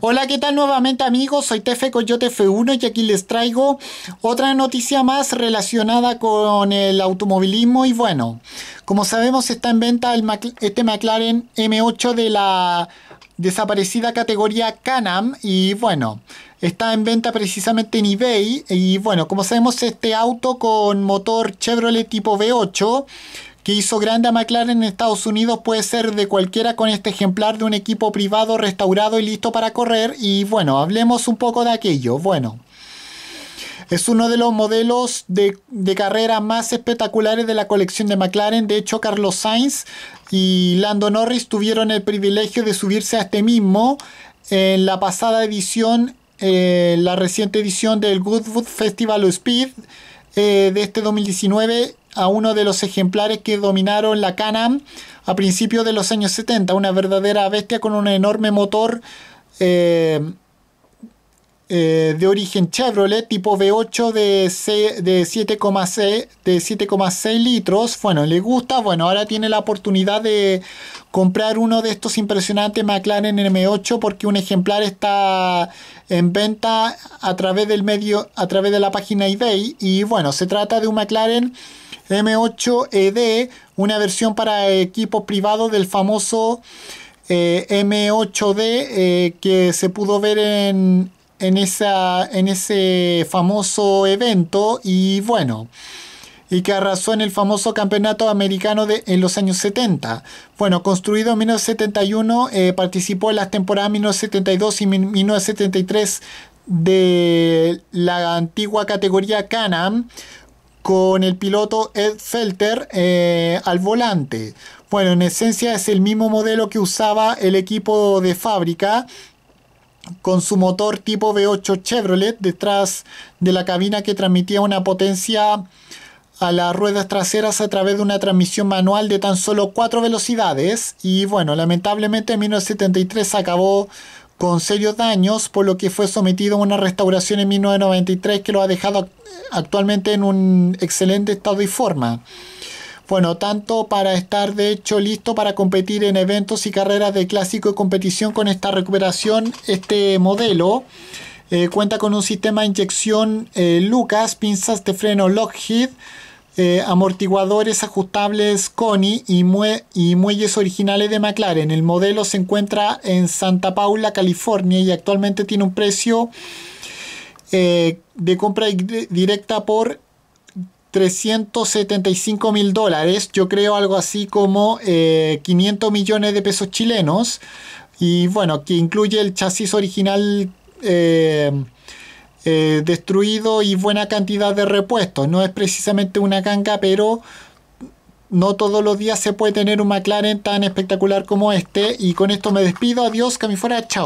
Hola, ¿qué tal nuevamente amigos? Soy Tefe Coyote F1 y aquí les traigo otra noticia más relacionada con el automovilismo y bueno, como sabemos está en venta el este McLaren M8 de la desaparecida categoría Canam y bueno, está en venta precisamente en eBay y bueno, como sabemos este auto con motor Chevrolet tipo V8 que hizo grande a McLaren en Estados Unidos puede ser de cualquiera con este ejemplar de un equipo privado restaurado y listo para correr. Y bueno, hablemos un poco de aquello. Bueno. Es uno de los modelos de, carrera más espectaculares de la colección de McLaren. De hecho, Carlos Sainz y Lando Norris tuvieron el privilegio de subirse a este mismo en la pasada edición, eh, la reciente edición del Goodwood Festival of Speed eh, de este 2019 a uno de los ejemplares que dominaron la Canam a principios de los años 70, una verdadera bestia con un enorme motor eh, eh, de origen Chevrolet tipo V8 de, de 7,6 litros. Bueno, le gusta. Bueno, ahora tiene la oportunidad de comprar uno de estos impresionantes McLaren M8 porque un ejemplar está en venta a través del medio, a través de la página eBay. Y bueno, se trata de un McLaren M8ED, una versión para equipos privados del famoso eh, M8D eh, que se pudo ver en en, esa, en ese famoso evento y bueno, y que arrasó en el famoso campeonato americano de, en los años 70. Bueno, construido en 1971, eh, participó en las temporadas 1972 y 1973 de la antigua categoría Canam con el piloto Ed Felter eh, al volante. Bueno, en esencia es el mismo modelo que usaba el equipo de fábrica con su motor tipo V8 Chevrolet detrás de la cabina que transmitía una potencia a las ruedas traseras a través de una transmisión manual de tan solo cuatro velocidades y bueno, lamentablemente en 1973 acabó con serios daños por lo que fue sometido a una restauración en 1993 que lo ha dejado actualmente en un excelente estado y forma. Bueno, tanto para estar de hecho listo para competir en eventos y carreras de clásico y competición con esta recuperación, este modelo. Eh, cuenta con un sistema de inyección eh, Lucas, pinzas de freno Lockheed, eh, amortiguadores ajustables Connie y, muelles originales de McLaren. El modelo se encuentra en Santa Paula, California y actualmente tiene un precio de compra directa por 375 mil dólares, yo creo algo así como 500 eh, millones de pesos chilenos, y bueno, que incluye el chasis original eh, eh, destruido y buena cantidad de repuestos. No es precisamente una ganga, pero no todos los días se puede tener un McLaren tan espectacular como este. Y con esto me despido, adiós, que me fuera, chao.